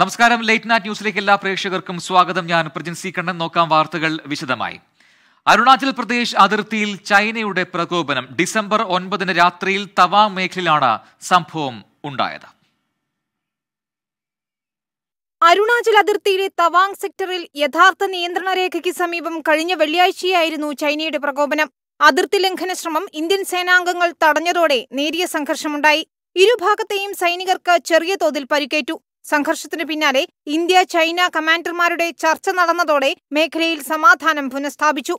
നമസ്കാരം ലൈറ്റ് നാറ്റ് ന്യൂസിലേക്ക് എല്ലാ പ്രേക്ഷകർക്കും സ്വാഗതം ഞാൻ പ്രജൻ സി കണ്ണൻ നോക്കാം വാർത്തകൾ വിശദമായി അരുണാചൽ പ്രദേശ് അതിർത്തിയിൽ ചൈനയുടെ പ്രകോപനം ഡിസംബർ ഒൻപതിന് രാത്രിയിൽ തവാങ് മേഖലയിലാണ് സംഭവം ഉണ്ടായത് അരുണാചൽ അതിർത്തിയിലെ തവാങ് സെക്ടറിൽ യഥാർത്ഥ നിയന്ത്രണ രേഖയ്ക്ക് സമീപം കഴിഞ്ഞ വെള്ളിയാഴ്ചയായിരുന്നു ചൈനയുടെ പ്രകോപനം അതിർത്തി ലംഘന ശ്രമം ഇന്ത്യൻ സേനാംഗങ്ങൾ തടഞ്ഞതോടെ നേരിയ സംഘർഷമുണ്ടായി ഇരുഭാഗത്തെയും സൈനികർക്ക് ചെറിയ തോതിൽ പരിക്കേറ്റു സംഘർഷത്തിന് പിന്നാലെ ഇന്ത്യ ചൈന കമാൻഡർമാരുടെ ചർച്ച നടന്നതോടെ മേഖലയിൽ സമാധാനം പുനഃസ്ഥാപിച്ചു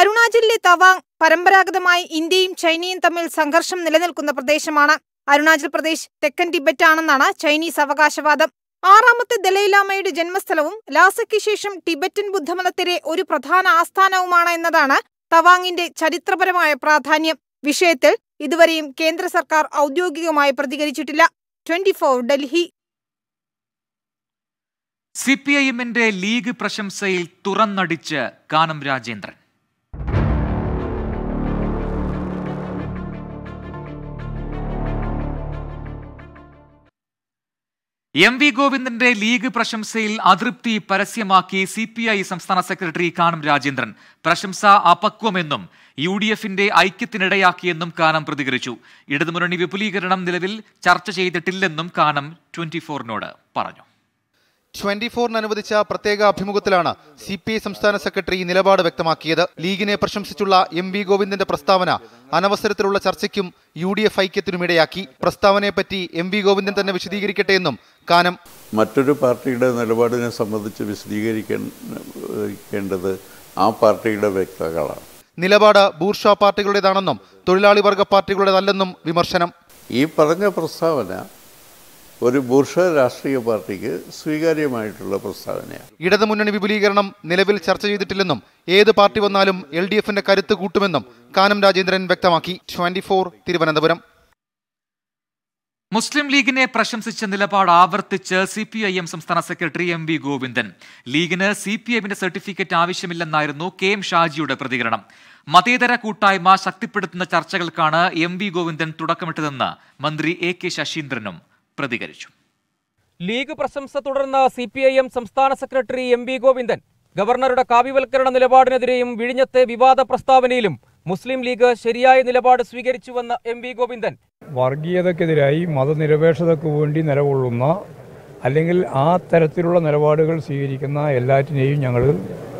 അരുണാചലിലെ തവാങ് പരമ്പരാഗതമായി ഇന്ത്യയും ചൈനയും തമ്മിൽ സംഘർഷം നിലനിൽക്കുന്ന പ്രദേശമാണ് അരുണാചൽ പ്രദേശ് തെക്കൻ ടിബറ്റ് ആണെന്നാണ് ചൈനീസ് അവകാശവാദം ആറാമത്തെ ദലൈലാമയുടെ ജന്മസ്ഥലവും ലാസയ്ക്ക് ശേഷം ടിബറ്റൻ ബുദ്ധമതത്തിലെ ഒരു പ്രധാന ആസ്ഥാനവുമാണ് എന്നതാണ് തവാങ്ങിന്റെ ചരിത്രപരമായ പ്രാധാന്യം വിഷയത്തിൽ ഇതുവരെയും കേന്ദ്ര സർക്കാർ ഔദ്യോഗികമായി പ്രതികരിച്ചിട്ടില്ല twenty Delhi C P I എമ്മിന്റെ ലീഗ് പ്രശംസയിൽ തുറന്നടിച്ച് കാനം രാജേന്ദ്രൻ എം വി ഗോവിന്ദന്റെ ലീഗ് പ്രശംസയിൽ അതൃപ്തി പരസ്യമാക്കി സി പി ഐ സംസ്ഥാന സെക്രട്ടറി കാനം രാജേന്ദ്രൻ പ്രശംസ അപക്വമെന്നും യു ഡി എഫിന്റെ ഐക്യത്തിനിടയാക്കിയെന്നും കാനം പ്രതികരിച്ചു ഇടതുമുന്നണി വിപുലീകരണം നിലവിൽ ചർച്ച ചെയ്തിട്ടില്ലെന്നും കാനം ട്വന്റി ഫോറിനോട് പറഞ്ഞു ട്വന്റി ഫോറിന് അനുവദിച്ച പ്രത്യേക അഭിമുഖത്തിലാണ് സി പി ഐ സംസ്ഥാന സെക്രട്ടറി നിലപാട് വ്യക്തമാക്കിയത് ലീഗിനെ പ്രശംസിച്ചുള്ള എം വി ഗോവിന്ദന്റെ പ്രസ്താവന അനവസരത്തിലുള്ള ചർച്ചയ്ക്കും യു ഡി എഫ് ഐക്യത്തിനുമിടയാക്കി പ്രസ്താവനയെപ്പറ്റി എം വി ഗോവിന്ദൻ തന്നെ വിശദീകരിക്കട്ടെ എന്നും കാനം മറ്റൊരു പാർട്ടിയുടെ നിലപാടിനെ സംബന്ധിച്ച് വിശദീകരിക്കേണ്ടത് ആ പാർട്ടിയുടെ വ്യക്തകളാണ് നിലപാട് ബൂർഷ പാർട്ടികളുടേതാണെന്നും തൊഴിലാളി വർഗ പാർട്ടികളുടേതല്ലെന്നും വിമർശനം ഈ പറഞ്ഞ പ്രസ്താവന ഒരു ബൂർഷ രാഷ്ട്രീയ പാർട്ടിക്ക് സ്വീകാര്യമായിട്ടുള്ള പ്രസ്താവനയാണ് ഇടതു മുന്നണി വിപുലീകരണം നിലവിൽ ചർച്ച ചെയ്തിട്ടില്ലെന്നും ഏത് പാർട്ടി വന്നാലും എൽ ഡി എഫിന്റെ കരുത്ത് കൂട്ടുമെന്നും കാനം രാജേന്ദ്രൻ വ്യക്തമാക്കി ട്വന്റി തിരുവനന്തപുരം മുസ്ലിം ലീഗിനെ പ്രശംസിച്ച നിലപാട് ആവർത്തിച്ച് സി പി ഐ എം സംസ്ഥാന സെക്രട്ടറി എം വി ഗോവിന്ദൻ ലീഗിന് സി പി എമ്മിന്റെ സർട്ടിഫിക്കറ്റ് ആവശ്യമില്ലെന്നായിരുന്നു കെ എം ഷാജിയുടെ പ്രതികരണം മതേതര കൂട്ടായ്മ ശക്തിപ്പെടുത്തുന്ന ചർച്ചകൾക്കാണ് എം വി ഗോവിന്ദൻ തുടക്കമിട്ടതെന്ന് മന്ത്രി എ കെ ശശീന്ദ്രനും പ്രതികരിച്ചു ലീഗ് പ്രശംസ തുടർന്ന സി പി ഐ എം സംസ്ഥാന സെക്രട്ടറി എം വി ഗോവിന്ദൻ ഗവർണറുടെ കാവ്യവൽക്കരണ നിലപാടിനെതിരെയും വിഴിഞ്ഞത്തെ വിവാദ പ്രസ്താവനയിലും മുസ്ലിം ലീഗ് ശരിയായ നിലപാട് സ്വീകരിച്ചുവെന്ന് എം വി ഗോവിന്ദൻ വർഗീയതക്കെതിരായി മതനിരപേക്ഷതയ്ക്ക് വേണ്ടി നിലകൊള്ളുന്ന അല്ലെങ്കിൽ ആ തരത്തിലുള്ള നിലപാടുകൾ സ്വീകരിക്കുന്ന എല്ലാറ്റിനെയും ഞങ്ങൾ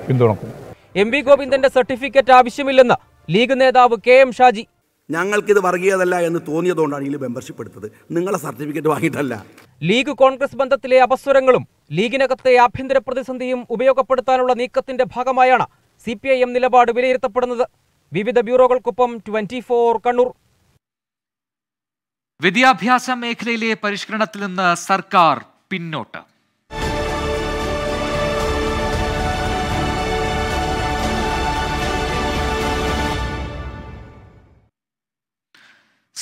പിന്തുണക്കും എം വി ഗോവിന്ദന്റെ സർട്ടിഫിക്കറ്റ് ആവശ്യമില്ലെന്ന് ലീഗ് നേതാവ് കെ എം ഷാജി ഞങ്ങൾക്കിത് വർഗീയതല്ല എന്ന് തോന്നിയതുകൊണ്ടാണ് ഇതിൽ മെമ്പർഷിപ്പ് എടുത്തത് നിങ്ങളെ സർട്ടിഫിക്കറ്റ് വാങ്ങിയിട്ടല്ല ലീഗ് കോൺഗ്രസ് ബന്ധത്തിലെ അപസ്വരങ്ങളും ലീഗിനകത്തെ ആഭ്യന്തര പ്രതിസന്ധിയും ഉപയോഗപ്പെടുത്താനുള്ള നീക്കത്തിന്റെ ഭാഗമായാണ് സി പി ഐ എം നിലപാട് വിലയിരുത്തപ്പെടുന്നത് വിവിധ ബ്യൂറോകൾക്കൊപ്പം ട്വന്റി ഫോർ കണ്ണൂർ വിദ്യാഭ്യാസ മേഖലയിലെ പരിഷ്കരണത്തിൽ നിന്ന് സർക്കാർ പിന്നോട്ട്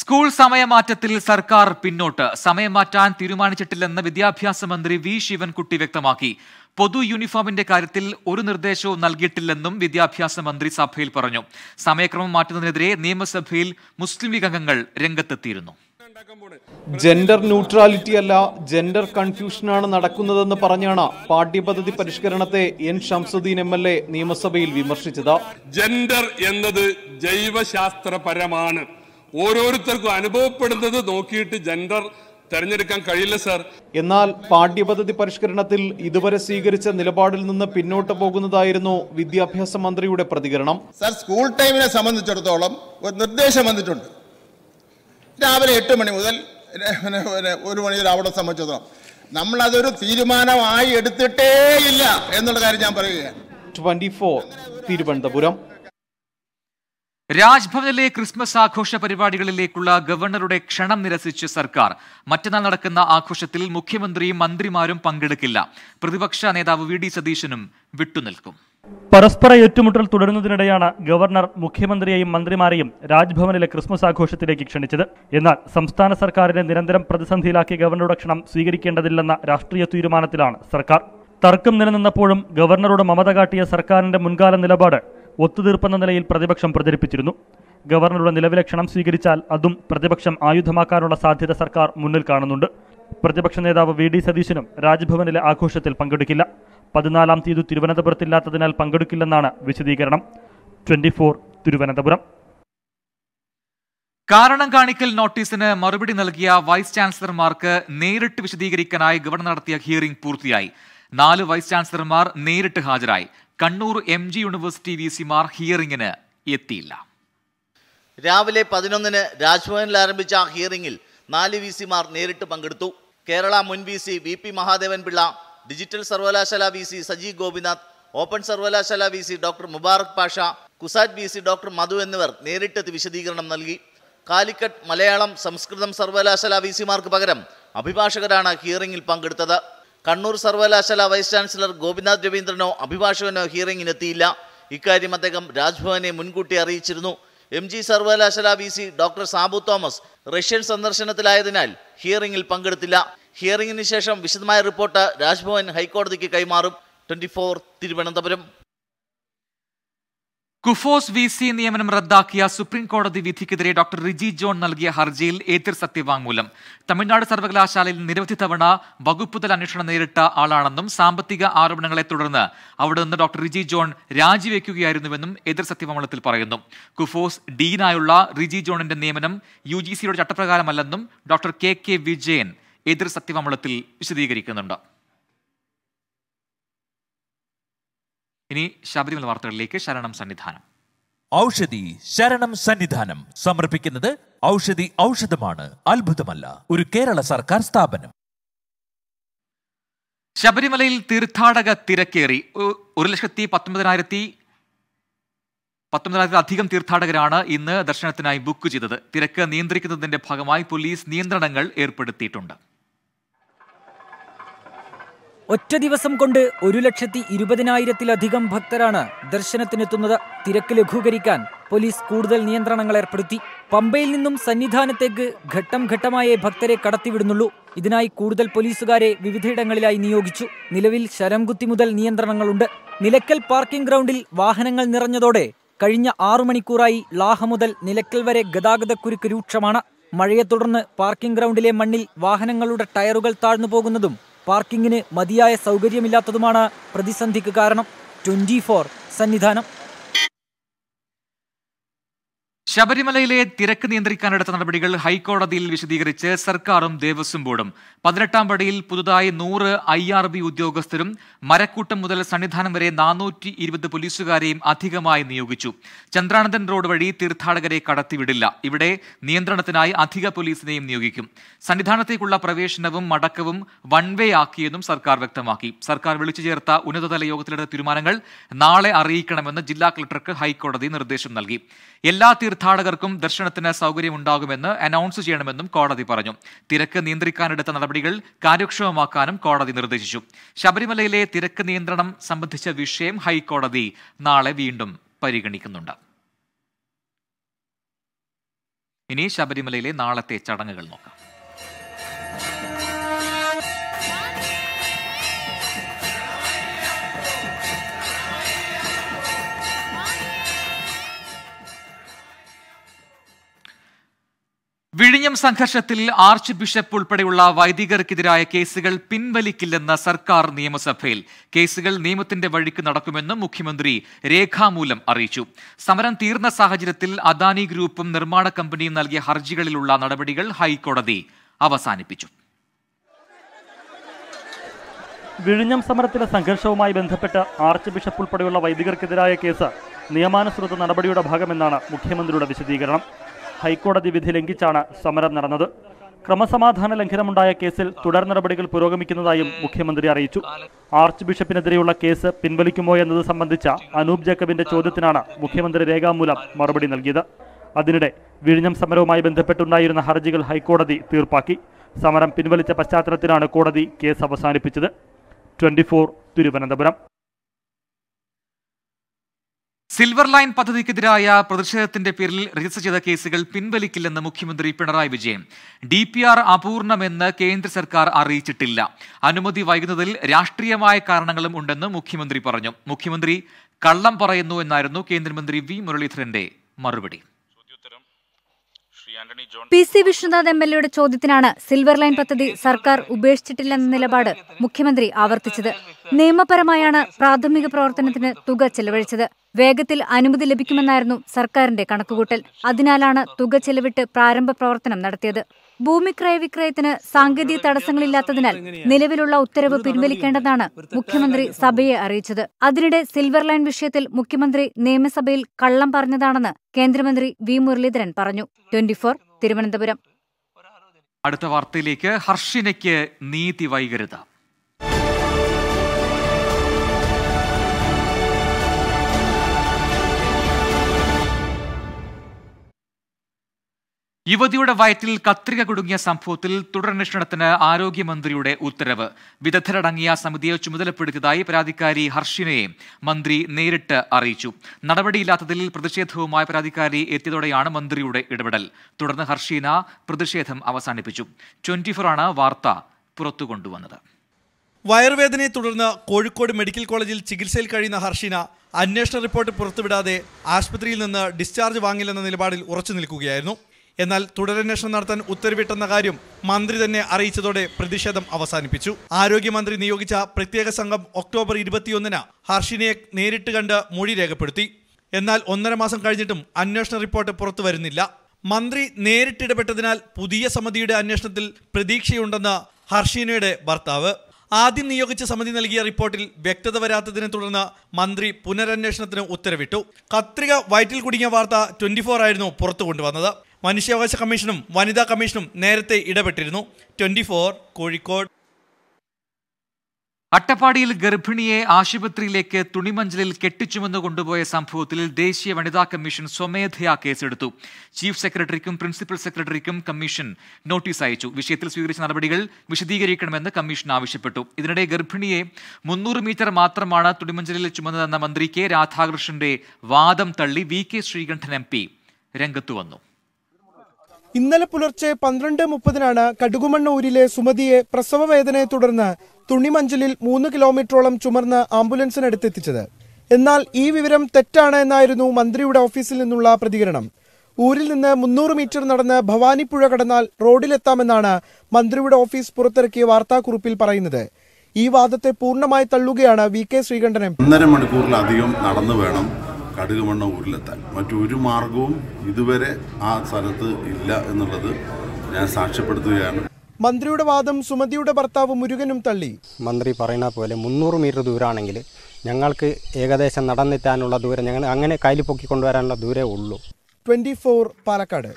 സ്കൂൾ സമയമാറ്റത്തിൽ സർക്കാർ പിന്നോട്ട് സമയമാറ്റാൻ തീരുമാനിച്ചിട്ടില്ലെന്ന് വിദ്യാഭ്യാസ മന്ത്രി വി ശിവൻകുട്ടി വ്യക്തമാക്കി പൊതു യൂണിഫോമിന്റെ കാര്യത്തിൽ ഒരു നിർദ്ദേശവും നൽകിയിട്ടില്ലെന്നും വിദ്യാഭ്യാസ മന്ത്രി സഭയിൽ പറഞ്ഞു സമയക്രമം മാറ്റുന്നതിനെതിരെ നിയമസഭയിൽ മുസ്ലിം ലീഗ് അംഗങ്ങൾ രംഗത്തെത്തിയിരുന്നു ജെൻഡർ ന്യൂട്രാലിറ്റി അല്ല ജെൻഡർ കൺഫ്യൂഷനാണ് നടക്കുന്നതെന്ന് പറഞ്ഞാണ് പാഠ്യപദ്ധതി പരിഷ്കരണത്തെ N Shamsudheen M L A നിയമസഭയിൽ വിമർശിച്ചത് ജെൻഡർ എന്നത് ജൈവശാസ്ത്രപരമാണ് ഓരോരുത്തർക്കും അനുഭവപ്പെടുന്നത് നോക്കിയിട്ട് ജെൻഡർ തെരഞ്ഞെടുക്കാൻ കഴിയില്ല സർ എന്നാൽ പാഠ്യപദ്ധതി പരിഷ്കരണത്തിൽ ഇതുവരെ സ്വീകരിച്ച നിലപാടിൽ നിന്ന് പിന്നോട്ട് പോകുന്നതായിരുന്നു വിദ്യാഭ്യാസ മന്ത്രിയുടെ പ്രതികരണം സർ സ്കൂൾ ടൈമിനെ സംബന്ധിച്ചിടത്തോളം ഒരു നിർദ്ദേശം വന്നിട്ടുണ്ട് രാവിലെ എട്ട് മണി മുതൽ ഒരു മണി വരെ അവിടെ സംബന്ധിച്ചിടത്തോളം അതൊരു തീരുമാനമായി എടുത്തിട്ടേ ഇല്ല എന്നുള്ള കാര്യം ഞാൻ പറയുകയാണ് ട്വന്റി ഫോർ തിരുവനന്തപുരം രാജ്ഭവനിലെ ക്രിസ്മസ് ആഘോഷ പരിപാടികളിലേക്കുള്ള ഗവർണറുടെ ക്ഷണം നിരസിച്ച് സർക്കാർ മറ്റന്നാൾ നടക്കുന്ന ആഘോഷത്തിൽ മുഖ്യമന്ത്രിയും മന്ത്രിമാരും പങ്കെടുക്കില്ല പ്രതിപക്ഷ നേതാവ് വി ഡി സതീശനും വിട്ടുനിൽക്കും പരസ്പര ഏറ്റുമുട്ടൽ തുടരുന്നതിനിടെയാണ് ഗവർണർ മുഖ്യമന്ത്രിയെയും മന്ത്രിമാരെയും രാജ്ഭവനിലെ ക്രിസ്മസ് ആഘോഷത്തിലേക്ക് ക്ഷണിച്ചത് എന്നാൽ സംസ്ഥാന സർക്കാരിനെ നിരന്തരം പ്രതിസന്ധിയിലാക്കിയ ഗവർണറുടെ ക്ഷണം സ്വീകരിക്കേണ്ടതില്ലെന്ന രാഷ്ട്രീയ തീരുമാനത്തിലാണ് സർക്കാർ തർക്കം നിലനിന്നപ്പോഴും ഗവർണറുടെ മമത കാട്ടിയ സർക്കാരിന്റെ മുൻകാല നിലപാട് ഒത്തുതീർപ്പെന്ന നിലയിൽ പ്രതിപക്ഷം പ്രചരിപ്പിച്ചിരുന്നു ഗവർണറുടെ നിലവിലെ ക്ഷണം സ്വീകരിച്ചാൽ അതും പ്രതിപക്ഷം ആയുധമാക്കാനുള്ള സാധ്യത സർക്കാർ മുന്നിൽ കാണുന്നുണ്ട് പ്രതിപക്ഷ നേതാവ് വി ഡി സതീശനും രാജ്ഭവനിലെ ആഘോഷത്തിൽ പങ്കെടുക്കില്ല പതിനാലാം തീയതി തിരുവനന്തപുരത്തില്ലാത്തതിനാൽ പങ്കെടുക്കില്ലെന്നാണ് വിശദീകരണം ട്വന്റി തിരുവനന്തപുരം കാരണം കാണിക്കൽ നോട്ടീസിന് മറുപടി നൽകിയ വൈസ് ചാൻസലർമാർക്ക് നേരിട്ട് വിശദീകരിക്കാനായി ഗവർണർ നടത്തിയ ഹിയറിംഗ് പൂർത്തിയായി നാല് വൈസ് ചാൻസലർമാർ നേരിട്ട് ഹാജരായി Kannur M G university V സിമാർ ഹിയറിംഗിന് എത്തിയില്ല രാവിലെ പതിനൊന്നിന് രാജ്ഭവനിൽ ആരംഭിച്ച ഹിയറിംഗിൽ നാല് വി സിമാർ നേരിട്ട് പങ്കെടുത്തു കേരള മുൻ V C V P Mahadevan Pillai digital സർവകലാശാല V C Saji Gopinath open സർവകലാശാല V C doctor Mubarak Pasha CUSAT V C doctor Madhu എന്നിവർ നേരിട്ടെത്തി വിശദീകരണം നൽകി കാലിക്കറ്റ് മലയാളം സംസ്കൃതം സർവകലാശാല വി സിമാർക്ക് പകരം അഭിഭാഷകരാണ് ഹിയറിംഗിൽ പങ്കെടുത്തത് കണ്ണൂർ സർവകലാശാല വൈസ് ചാൻസലർ ഗോപിനാഥ് രവീന്ദ്രനോ അഭിഭാഷകനോ ഹിയറിംഗിനെത്തിയില്ല ഇക്കാര്യം അദ്ദേഹം രാജ്ഭവനെ മുൻകൂട്ടി അറിയിച്ചിരുന്നു എം ജി സർവകലാശാല V C doctor Sabu Thomas Russian സന്ദർശനത്തിലായതിനാൽ ഹിയറിംഗിൽ പങ്കെടുത്തില്ല ഹിയറിംഗിന് ശേഷം വിശദമായ റിപ്പോർട്ട് രാജ്ഭവൻ ഹൈക്കോടതിക്ക് കൈമാറും twenty Thiruvananthapuram KUFOS V C നിയമനം റദ്ദാക്കിയ സുപ്രീം കോടതി വിധിക്കെതിരെ ഡോക്ടർ റിജി ജോൺ നൽകിയ ഹർജിയിൽ എതിർ സത്യവാങ്മൂലം തമിഴ്നാട് സർവകലാശാലയിൽ നിരവധി തവണ വകുപ്പുതല അന്വേഷണം നേരിട്ട ആളാണെന്നും സാമ്പത്തിക ആരോപണങ്ങളെ തുടർന്ന് അവിടെ നിന്ന് ഡോക്ടർ റിജി ജോൺ രാജിവെക്കുകയായിരുന്നുവെന്നും എതിർ സത്യവാങ്മൂലത്തിൽ പറയുന്നു കുഫോസ് ഡീനായുള്ള റിജി ജോണിന്റെ നിയമനം യു ജി സിയുടെ ചട്ടപ്രകാരമല്ലെന്നും ഡോക്ടർ കെ കെ വിജയൻ എതിർ സത്യവാങ്മൂലത്തിൽ വിശദീകരിക്കുന്നുണ്ട് ഇനി ശബരിമല വാർത്തകളിലേക്ക് ശരണം സന്നിധാനം ഔഷധി ശരണം സന്നിധാനം സമർപ്പിക്കുന്നത് ഔഷധി ഔഷധമാണ് അത്ഭുതമല്ല ഒരു കേരള സർക്കാർ സ്ഥാപനം ശബരിമലയിൽ തീർത്ഥാടക തിരക്കേറി ഒരു ലക്ഷത്തി പത്തൊമ്പതിനായിരത്തി പത്തൊമ്പതിനായിരത്തിലധികം അധികം തീർത്ഥാടകരാണ് ഇന്ന് ദർശനത്തിനായി ബുക്ക് ചെയ്തത് തിരക്ക് നിയന്ത്രിക്കുന്നതിന്റെ ഭാഗമായി പോലീസ് നിയന്ത്രണങ്ങൾ ഏർപ്പെടുത്തിയിട്ടുണ്ട് ഒറ്റ ദിവസം കൊണ്ട് ഒരു ലക്ഷത്തി ഇരുപതിനായിരത്തിലധികം ഭക്തരാണ് ദർശനത്തിനെത്തുന്നത് തിരക്ക് ലഘൂകരിക്കാൻ പോലീസ് കൂടുതൽ നിയന്ത്രണങ്ങൾ ഏർപ്പെടുത്തി പമ്പയിൽ നിന്നും സന്നിധാനത്തേക്ക് ഘട്ടം ഘട്ടമായേ ഭക്തരെ കടത്തിവിടുന്നുള്ളൂ ഇതിനായി കൂടുതൽ പോലീസുകാരെ വിവിധയിടങ്ങളിലായി നിയോഗിച്ചു നിലവിൽ ശരംകുത്തി മുതൽ നിയന്ത്രണങ്ങളുണ്ട് നിലയ്ക്കൽ പാർക്കിംഗ് ഗ്രൗണ്ടിൽ വാഹനങ്ങൾ നിറഞ്ഞതോടെ കഴിഞ്ഞ ആറു മണിക്കൂറായി ലാഹ മുതൽ നിലയ്ക്കൽ വരെ ഗതാഗതക്കുരുക്ക് രൂക്ഷമാണ് മഴയെ തുടർന്ന് പാർക്കിംഗ് ഗ്രൗണ്ടിലെ മണ്ണിൽ വാഹനങ്ങളുടെ ടയറുകൾ താഴ്ന്നു പോകുന്നതും പാർക്കിങ്ങിന് മതിയായ സൗകര്യമില്ലാത്തതുമാണ് പ്രതിസന്ധിക്ക് കാരണം ട്വൻറ്റി സന്നിധാനം ശബരിമലയിലെ തിരക്ക് നിയന്ത്രിക്കാനെടുത്ത നടപടികൾ ഹൈക്കോടതിയിൽ വിശദീകരിച്ച് സർക്കാരും ദേവസ്വം ബോർഡും പതിനെട്ടാം പടിയിൽ പുതുതായി നൂറ് ഐ ആർ ബി ഉദ്യോഗസ്ഥരും മരക്കൂട്ടം മുതൽ സന്നിധാനം വരെ നാനൂറ്റി ഇരുപത് പോലീസുകാരെയും അധികമായി നിയോഗിച്ചു ചന്ദ്രാനന്ദൻ റോഡ് വഴി തീർത്ഥാടകരെ കടത്തിവിടില്ല ഇവിടെ നിയന്ത്രണത്തിനായി അധിക പോലീസിനെയും നിയോഗിക്കും സന്നിധാനത്തേക്കുള്ള പ്രവേശനവും മടക്കവും വൺ വേ ആക്കിയെന്നും സർക്കാർ വ്യക്തമാക്കി സർക്കാർ വിളിച്ചു ചേർത്ത ഉന്നതതല യോഗത്തിലെടുത്ത തീരുമാനങ്ങൾ നാളെ അറിയിക്കണമെന്ന് ജില്ലാ കളക്ടർക്ക് ഹൈക്കോടതി നിർദ്ദേശം നൽകി എല്ലാ തീർത്ഥാടകർക്കും ദർശനത്തിന് സൗകര്യമുണ്ടാകുമെന്ന് അനൗൺസ് ചെയ്യണമെന്നും കോടതി പറഞ്ഞു തിരക്ക് നിയന്ത്രിക്കാനെടുത്ത നടപടികൾ കാര്യക്ഷമമാക്കാനും കോടതി നിർദ്ദേശിച്ചു ശബരിമലയിലെ തിരക്ക് നിയന്ത്രണം സംബന്ധിച്ച വിഷയം ഹൈക്കോടതി നാളെ വീണ്ടും പരിഗണിക്കുന്നുണ്ട് ഇനി ശബരിമലയിലെ നാളത്തെ ചടങ്ങുകൾ നോക്കാം വിഴിഞ്ഞം സംഘർഷത്തിൽ ആർച്ച് ബിഷപ്പ് ഉൾപ്പെടെയുള്ള വൈദികർക്കെതിരായ കേസുകൾ പിൻവലിക്കില്ലെന്ന സർക്കാർ നിയമസഭയിൽ കേസുകൾ നിയമത്തിന്റെ വഴിക്ക് നടക്കുമെന്നും മുഖ്യമന്ത്രി രേഖാമൂലം അറിയിച്ചു സമരം തീർന്ന സാഹചര്യത്തിൽ അദാനി ഗ്രൂപ്പും നിർമ്മാണ കമ്പനിയും നൽകിയ ഹർജികളിലുള്ള നടപടികൾ ഹൈക്കോടതി അവസാനിപ്പിച്ചു വിഴിഞ്ഞം സമരത്തിലെ സംഘർഷവുമായി ബന്ധപ്പെട്ട് ആർച്ച് ബിഷപ്പ് ഉൾപ്പെടെയുള്ള വൈദികർക്കെതിരായ കേസ് നിയമാനുസൃത നടപടിയുടെ ഭാഗമെന്നാണ് മുഖ്യമന്ത്രിയുടെ വിശദീകരണം ഹൈക്കോടതി വിധി ലംഘിച്ചാണ് സമരം നടന്നത് ക്രമസമാധാന ലംഘനമുണ്ടായ കേസിൽ തുടർ നടപടികൾ പുരോഗമിക്കുന്നതായും മുഖ്യമന്ത്രി അറിയിച്ചു ആർച്ച് ബിഷപ്പിനെതിരെയുള്ള കേസ് പിൻവലിക്കുമോ എന്നത് സംബന്ധിച്ച അനൂപ് ജേക്കബിന്റെ ചോദ്യത്തിനാണ് മുഖ്യമന്ത്രി രേഖാമൂലം മറുപടി നൽകിയത് അതിനിടെ വിഴിഞ്ഞം സമരവുമായി ബന്ധപ്പെട്ടുണ്ടായിരുന്ന ഹർജികൾ ഹൈക്കോടതി തീർപ്പാക്കി സമരം പിൻവലിച്ച പശ്ചാത്തലത്തിലാണ് കോടതി കേസ് അവസാനിപ്പിച്ചത് ട്വന്റി തിരുവനന്തപുരം സിൽവർ ലൈൻ പദ്ധതിക്കെതിരായ പ്രതിഷേധത്തിന്റെ പേരിൽ രജിസ്റ്റർ ചെയ്ത കേസുകൾ പിൻവലിക്കില്ലെന്ന് മുഖ്യമന്ത്രി Pinarayi Vijayan D P R അപൂർണമെന്ന് കേന്ദ്ര സർക്കാർ അറിയിച്ചിട്ടില്ല അനുമതി വൈകുന്നതിൽ രാഷ്ട്രീയമായ കാരണങ്ങളും ഉണ്ടെന്ന് മുഖ്യമന്ത്രി പറഞ്ഞു മുഖ്യമന്ത്രി കള്ളം പറയുന്നു എന്നായിരുന്നു കേന്ദ്രമന്ത്രി വി മുരളീധരന്റെ മറുപടി P C Vishnunath M L എയുടെ ചോദ്യത്തിനാണ് സിൽവർ ലൈൻ പദ്ധതി സർക്കാർ ഉപേക്ഷിച്ചിട്ടില്ലെന്ന നിലപാട് മുഖ്യമന്ത്രി ആവർത്തിച്ചത് നിയമപരമായാണ് പ്രാഥമിക പ്രവർത്തനത്തിന് തുക ചെലവഴിച്ചത് വേഗത്തിൽ അനുമതി ലഭിക്കുമെന്നായിരുന്നു സർക്കാരിന്റെ കണക്കുകൂട്ടൽ അതിനാലാണ് തുക ചെലവിട്ട് പ്രാരംഭ പ്രവർത്തനം നടത്തിയത് ഭൂമിക്രയ വിക്രയത്തിന് സാങ്കേതിക തടസ്സങ്ങളില്ലാത്തതിനാൽ നിലവിലുള്ള ഉത്തരവ് പിൻവലിക്കേണ്ടതാണ് മുഖ്യമന്ത്രി സഭയെ അറിയിച്ചത് അതിനിടെ സിൽവർ ലൈൻ വിഷയത്തിൽ മുഖ്യമന്ത്രി നിയമസഭയിൽ കള്ളം പറഞ്ഞതാണെന്ന് കേന്ദ്രമന്ത്രി വി മുരളീധരൻ പറഞ്ഞു ട്വന്റിഫോർ തിരുവനന്തപുരം അടുത്ത വാർത്തയിലേക്ക് ഹർഷിനയ്ക്ക് നീതി വൈകരുത് യുവതിയുടെ വയറ്റിൽ കത്രിക കുടുങ്ങിയ സംഭവത്തിൽ തുടരന്വേഷണത്തിന് ആരോഗ്യമന്ത്രിയുടെ ഉത്തരവ് വിദഗ്ധരടങ്ങിയ സമിതിയെ ചുമതലപ്പെടുത്തിയതായി പരാതിക്കാരി ഹർഷിനെ മന്ത്രി നേരിട്ട് അറിയിച്ചു നടപടിയില്ലാത്തതിൽ പ്രതിഷേധവുമായി പരാതിക്കാരി എത്തിയതോടെയാണ് മന്ത്രിയുടെ ഇടപെടൽ തുടർന്ന് ഹർഷീന പ്രതിഷേധം അവസാനിപ്പിച്ചു ട്വന്റി ആണ് വാർത്ത പുറത്തു കൊണ്ടുവന്നത് വയർവേദനയെ തുടർന്ന് കോഴിക്കോട് മെഡിക്കൽ കോളേജിൽ ചികിത്സയിൽ കഴിയുന്ന ഹർഷിന അന്വേഷണ റിപ്പോർട്ട് പുറത്തുവിടാതെ ആശുപത്രിയിൽ നിന്ന് ഡിസ്ചാർജ് വാങ്ങില്ലെന്ന നിലപാടിൽ ഉറച്ചു നിൽക്കുകയായിരുന്നു എന്നാൽ തുടരന്വേഷണം നടത്താൻ ഉത്തരവിട്ടെന്ന കാര്യം മന്ത്രി തന്നെ അറിയിച്ചതോടെ പ്രതിഷേധം അവസാനിപ്പിച്ചു ആരോഗ്യമന്ത്രി നിയോഗിച്ച പ്രത്യേക സംഘം ഒക്ടോബർ ഇരുപത്തിയൊന്നിന് ഹർഷിനെ നേരിട്ട് കണ്ട് മൊഴി രേഖപ്പെടുത്തി എന്നാൽ ഒന്നര മാസം കഴിഞ്ഞിട്ടും അന്വേഷണ റിപ്പോർട്ട് പുറത്തു വരുന്നില്ല മന്ത്രി നേരിട്ടിടപെട്ടതിനാൽ പുതിയ സമിതിയുടെ അന്വേഷണത്തിൽ പ്രതീക്ഷയുണ്ടെന്ന് ഹർഷീനയുടെ ഭർത്താവ് ആദ്യം നിയോഗിച്ച സമിതി നൽകിയ റിപ്പോർട്ടിൽ വ്യക്തത വരാത്തതിനെ തുടർന്ന് മന്ത്രി പുനരന്വേഷണത്തിന് ഉത്തരവിട്ടു കത്രിക വയറ്റിൽ കുടുങ്ങിയ വാർത്ത ട്വന്റി ഫോർ ആയിരുന്നു പുറത്തു കൊണ്ടുവന്നത് മനുഷ്യാവകാശ കമ്മീഷനും വനിതാ കമ്മീഷനും നേരത്തെ ഇടപെട്ടിരുന്നു ട്വന്റി ഫോർ കോഴിക്കോട് അട്ടപ്പാടിയിൽ ഗർഭിണിയെ ആശുപത്രിയിലേക്ക് തുണിമഞ്ചലിൽ കെട്ടിച്ചുമെന്ന് കൊണ്ടുപോയ സംഭവത്തിൽ ദേശീയ വനിതാ കമ്മീഷൻ സ്വമേധയാ കേസെടുത്തു ചീഫ് സെക്രട്ടറിക്കും പ്രിൻസിപ്പൽ സെക്രട്ടറിക്കും കമ്മീഷൻ നോട്ടീസ് അയച്ചു വിഷയത്തിൽ സ്വീകരിച്ച നടപടികൾ വിശദീകരിക്കണമെന്ന് കമ്മീഷൻ ആവശ്യപ്പെട്ടു ഇതിനിടെ ഗർഭിണിയെ മുന്നൂറ് മീറ്റർ മാത്രമാണ് തുണിമഞ്ചലിൽ ചുമന്നതെന്ന മന്ത്രി കെ രാധാകൃഷ്ണന്റെ വാദം തള്ളി V K Sreekandan M P രംഗത്തു വന്നു ഇന്നലെ പുലർച്ചെ പന്ത്രണ്ട് മുപ്പതിനാണ് കടുകുമണ്ണൂരിലെ സുമതിയെ പ്രസവവേദനയെ തുടർന്ന് തുണിമഞ്ചലിൽ മൂന്ന് കിലോമീറ്ററോളം ചുമർന്ന് ആംബുലൻസിനടുത്തെത്തിച്ചത് എന്നാൽ ഈ വിവരം തെറ്റാണ് എന്നായിരുന്നു മന്ത്രിയുടെ ഓഫീസിൽ നിന്നുള്ള പ്രതികരണം ഊരിൽ നിന്ന് മുന്നൂറ് മീറ്റർ നടന്ന് ഭവാനിപ്പുഴ കടന്നാൽ റോഡിലെത്താമെന്നാണ് മന്ത്രിയുടെ ഓഫീസ് പുറത്തിറക്കിയ വാർത്താക്കുറിപ്പിൽ പറയുന്നത് ഈ വാദത്തെ പൂർണ്ണമായി തള്ളുകയാണ് വി കെ ശ്രീകണ്ഠനം ഒന്നര മണിക്കൂറിലധികം നടന്നു വേണം കടുകുമണ്ണ ഊരിലെത്താൻ മറ്റൊരു മാർഗവും ഇതുവരെ ആ സ്ഥലത്ത് ഇല്ല എന്നുള്ളത് ഞാൻ സാക്ഷ്യപ്പെടുത്തുകയാണ് മന്ത്രിയുടെ വാദം സുമതിയുടെ ഭർത്താവ് മുരുകനും തള്ളി മന്ത്രി പറയുന്ന പോലെ മുന്നൂറ് മീറ്റർ ദൂരാണെങ്കിൽ ഞങ്ങൾക്ക് ഏകദേശം നടന്നെത്താനുള്ള ദൂരം ഞങ്ങൾ അങ്ങനെ കയ്യിൽ പൊക്കിക്കൊണ്ടുവരാനുള്ള ദൂരേ ഉള്ളൂ ട്വൻറ്റി പാലക്കാട്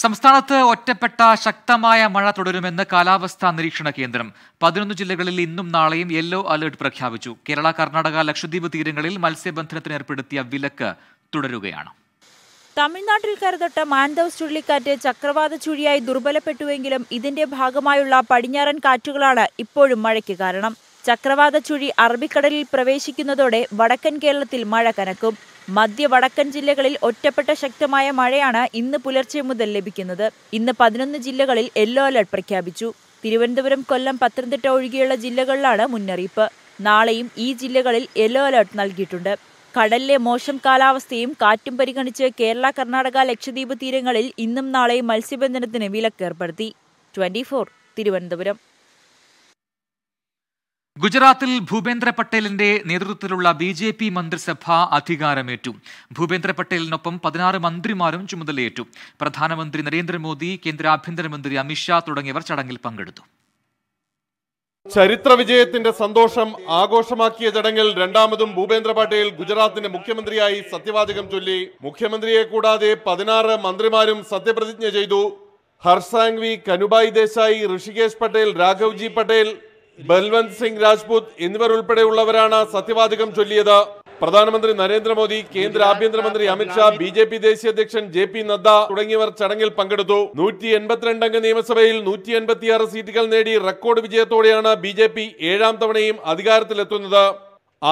സംസ്ഥാനത്ത് ഒറ്റപ്പെട്ട ശക്തമായ മഴ തുടരുമെന്ന് കാലാവസ്ഥാ നിരീക്ഷണ കേന്ദ്രം പതിനൊന്ന് ജില്ലകളിൽ ഇന്നും നാളെയും യെല്ലോ അലേർട്ട് പ്രഖ്യാപിച്ചു കേരള കർണാടക ലക്ഷദ്വീപ് തീരങ്ങളിൽ മത്സ്യബന്ധനത്തിന് ഏർപ്പെടുത്തിയ വിലക്ക് തുടരുകയാണ് തമിഴ്നാട്ടിൽ കരുതൊട്ട് മാൻഡവ് ചുഴലിക്കാറ്റ് ചക്രവാത ചുഴിയായി ദുർബലപ്പെട്ടുവെങ്കിലും ഇതിന്റെ ഭാഗമായുള്ള പടിഞ്ഞാറൻ കാറ്റുകളാണ് ഇപ്പോഴും മഴയ്ക്ക് കാരണം ചക്രവാത ചുഴി അറബിക്കടലിൽ പ്രവേശിക്കുന്നതോടെ വടക്കൻ കേരളത്തിൽ മഴ കനക്കും മധ്യ വടക്കൻ ജില്ലകളിൽ ഒറ്റപ്പെട്ട ശക്തമായ മഴയാണ് ഇന്ന് പുലർച്ചെ മുതൽ ലഭിക്കുന്നത് ഇന്ന് പതിനൊന്ന് ജില്ലകളിൽ യെല്ലോ അലർട്ട് പ്രഖ്യാപിച്ചു തിരുവനന്തപുരം കൊല്ലം പത്തനംതിട്ട ഒഴികെയുള്ള ജില്ലകളിലാണ് മുന്നറിയിപ്പ് നാളെയും ഈ ജില്ലകളിൽ യെല്ലോ അലർട്ട് നൽകിയിട്ടുണ്ട് കടലിലെ മോശം കാലാവസ്ഥയും കാറ്റും പരിഗണിച്ച് കേരള കർണാടക ലക്ഷദ്വീപ് തീരങ്ങളിൽ ഇന്നും നാളെയും മത്സ്യബന്ധനത്തിന് വിലക്കേർപ്പെടുത്തി ട്വന്റി തിരുവനന്തപുരം ഗുജറാത്തിൽ ഭൂപേന്ദ്ര പട്ടേലിന്റെ നേതൃത്വത്തിലുള്ള ബി ജെ പി മന്ത്രിസഭ അധികാരമേറ്റു ഭൂപേന്ദ്ര പട്ടേലിനൊപ്പം പതിനാറ് മന്ത്രിമാരും ചുമതലയേറ്റു പ്രധാനമന്ത്രി നരേന്ദ്രമോദി കേന്ദ്ര ആഭ്യന്തരമന്ത്രി അമിത്ഷാ തുടങ്ങിയവർ ചടങ്ങിൽ പങ്കെടുത്തു ചരിത്ര വിജയത്തിന്റെ സന്തോഷം ആഘോഷമാക്കിയ ചടങ്ങിൽ രണ്ടാമതും ഭൂപേന്ദ്ര പട്ടേൽ ഗുജറാത്തിന്റെ മുഖ്യമന്ത്രിയായി സത്യവാചകം ചൊല്ലി മുഖ്യമന്ത്രിയെ കൂടാതെ പതിനാറ് മന്ത്രിമാരും സത്യപ്രതിജ്ഞ ചെയ്തു ഹർസാംഗ്വി കനുബായ് ദേശായി ഋഷികേശ് പട്ടേൽ രാഘവ്ജി പട്ടേൽ ബൽവന്ത് സിംഗ് രാജ്പുത് എന്നിവർ ഉൾപ്പെടെയുള്ളവരാണ് സത്യവാചകം ചൊല്ലിയത് പ്രധാനമന്ത്രി നരേന്ദ്രമോദി കേന്ദ്ര ആഭ്യന്തരമന്ത്രി അമിത്ഷാ ബി ജെ പി ദേശീയ അധ്യക്ഷൻ ജെ പി നദ്ദ തുടങ്ങിയവർ ചടങ്ങിൽ പങ്കെടുത്തു നൂറ്റി എൺപത്തിരണ്ടംഗ അംഗ നിയമസഭയിൽ നൂറ്റി എൺപത്തിയാറ് സീറ്റുകൾ നേടി റെക്കോർഡ് വിജയത്തോടെയാണ് ബി ജെ പി ഏഴാം തവണയും അധികാരത്തിലെത്തുന്നത്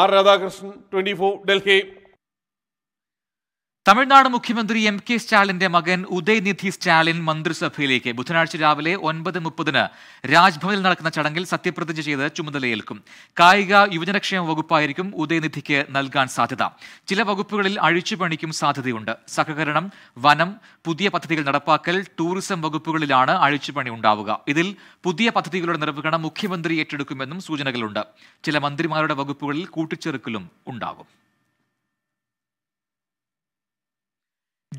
ആർ രാധാകൃഷ്ണൻ ട്വന്റി ഡൽഹി തമിഴ്നാട് മുഖ്യമന്ത്രി എം കെ സ്റ്റാലിന്റെ മകൻ ഉദയനിധി സ്റ്റാലിൻ മന്ത്രിസഭയിലേക്ക് ബുധനാഴ്ച രാവിലെ ഒൻപത് മുപ്പതിന് രാജ്ഭവനിൽ നടക്കുന്ന ചടങ്ങിൽ സത്യപ്രതിജ്ഞ ചെയ്ത് ചുമതലയേൽക്കും കായിക യുവജനക്ഷേമ വകുപ്പായിരിക്കും ഉദയനിധിക്ക് നൽകാൻ സാധ്യത ചില വകുപ്പുകളിൽ അഴിച്ചുപണിക്കും സാധ്യതയുണ്ട് സഹകരണം വനം പുതിയ പദ്ധതികൾ നടപ്പാക്കൽ ടൂറിസം വകുപ്പുകളിലാണ് അഴിച്ചുപണി ഉണ്ടാവുക ഇതിൽ പുതിയ പദ്ധതികളുടെ നിർവഹണം മുഖ്യമന്ത്രി ഏറ്റെടുക്കുമെന്നും സൂചനകളുണ്ട് ചില മന്ത്രിമാരുടെ വകുപ്പുകളിൽ കൂട്ടിച്ചേർക്കലും ഉണ്ടാകും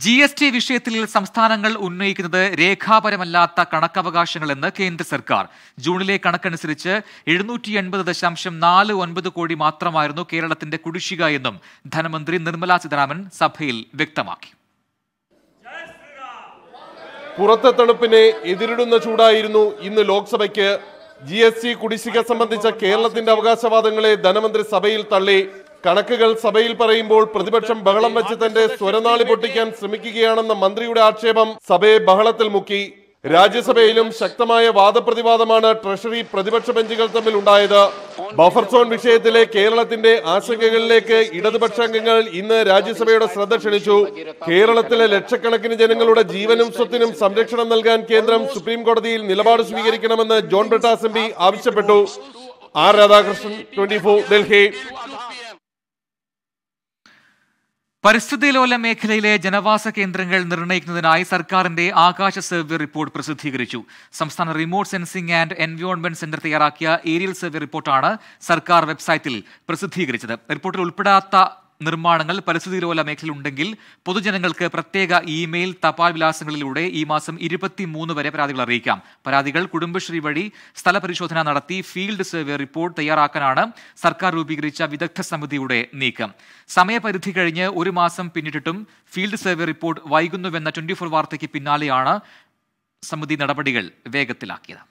ജി എസ് ടി വിഷയത്തിൽ സംസ്ഥാനങ്ങൾ ഉന്നയിക്കുന്നത് രേഖാപരമല്ലാത്ത കണക്കവകാശങ്ങളെന്ന് കേന്ദ്ര സർക്കാർ ജൂണിലെ കണക്കനുസരിച്ച് എഴുന്നൂറ്റി എൺപത് ദശാംശം നാല് ഒൻപത് കോടി മാത്രമായിരുന്നു കേരളത്തിന്റെ കുടിശ്ശിക എന്നും ധനമന്ത്രി നിർമ്മലാ സീതാരാമൻ സഭയിൽ വ്യക്തമാക്കി പുറത്തെ തണുപ്പിനെ എതിരിടുന്ന ചൂടായിരുന്നു ഇന്ന് ലോക്സഭയ്ക്ക് ജി എസ് ടി കുടിശ്ശിക സംബന്ധിച്ച കേരളത്തിന്റെ അവകാശവാദങ്ങളെ ധനമന്ത്രി സഭയിൽ തള്ളി കണക്കുകൾ സഭയിൽ പറയുമ്പോൾ പ്രതിപക്ഷം ബഹളം വെച്ച് തന്റെ സ്വരനാളി പൊട്ടിക്കാൻ ശ്രമിക്കുകയാണെന്ന മന്ത്രിയുടെ ആക്ഷേപം സഭയെ ബഹളത്തിൽ മുക്കി രാജ്യസഭയിലും ശക്തമായ വാദപ്രതിവാദമാണ് ട്രഷറി പ്രതിപക്ഷ ബെഞ്ചുകൾ തമ്മിൽ ഉണ്ടായത് ബഫർ സോൺ വിഷയത്തിലെ കേരളത്തിന്റെ ആശങ്കകളിലേക്ക് ഇടതുപക്ഷ അംഗങ്ങൾ ഇന്ന് രാജ്യസഭയുടെ ശ്രദ്ധ ക്ഷണിച്ചു കേരളത്തിലെ ലക്ഷക്കണക്കിന് ജനങ്ങളുടെ ജീവനും സ്വത്തിനും സംരക്ഷണം നൽകാൻ കേന്ദ്രം സുപ്രീം കോടതിയിൽ നിലപാട് സ്വീകരിക്കണമെന്ന് ജോൺ ബ്രിട്ടാസ് എം ആവശ്യപ്പെട്ടു ആർ രാധാകൃഷ്ണൻ ട്വന്റി ഡൽഹി പരിസ്ഥിതി ലോല മേഖലയിലെ ജനവാസ കേന്ദ്രങ്ങൾ നിർണ്ണയിക്കുന്നതിനായി സർക്കാരിന്റെ ആകാശ സർവേ റിപ്പോർട്ട് പ്രസിദ്ധീകരിച്ചു സംസ്ഥാന remote sensing and environment centre തയ്യാറാക്കിയ ഏരിയൽ സർവേ റിപ്പോർട്ടാണ് സർക്കാർ വെബ്സൈറ്റിൽ പ്രസിദ്ധീകരിച്ചത് റിപ്പോർട്ടിൽ ഉൾപ്പെടാത്ത നിർമ്മാണങ്ങൾ പരിസ്ഥിതിലോല മേഖലയിലുണ്ടെങ്കിൽ പൊതുജനങ്ങൾക്ക് പ്രത്യേക ഇമെയിൽ തപാൽ വിലാസങ്ങളിലൂടെ ഈ മാസം ഇരുപത്തിമൂന്ന് വരെ പരാതികൾ അറിയിക്കാം പരാതികൾ കുടുംബശ്രീ വഴി സ്ഥലപരിശോധന നടത്തി ഫീൽഡ് സർവേ റിപ്പോർട്ട് തയ്യാറാക്കാനാണ് സർക്കാർ രൂപീകരിച്ച വിദഗ്ധ സമിതിയുടെ നീക്കം സമയപരിധി കഴിഞ്ഞ് ഒരു മാസം പിന്നിട്ടിട്ടും ഫീൽഡ് സർവേ റിപ്പോർട്ട് വൈകുന്നുവെന്ന ട്വന്റി ഫോർ വാർത്തയ്ക്ക് പിന്നാലെയാണ് സമിതി നടപടികൾ വേഗത്തിലാക്കിയത്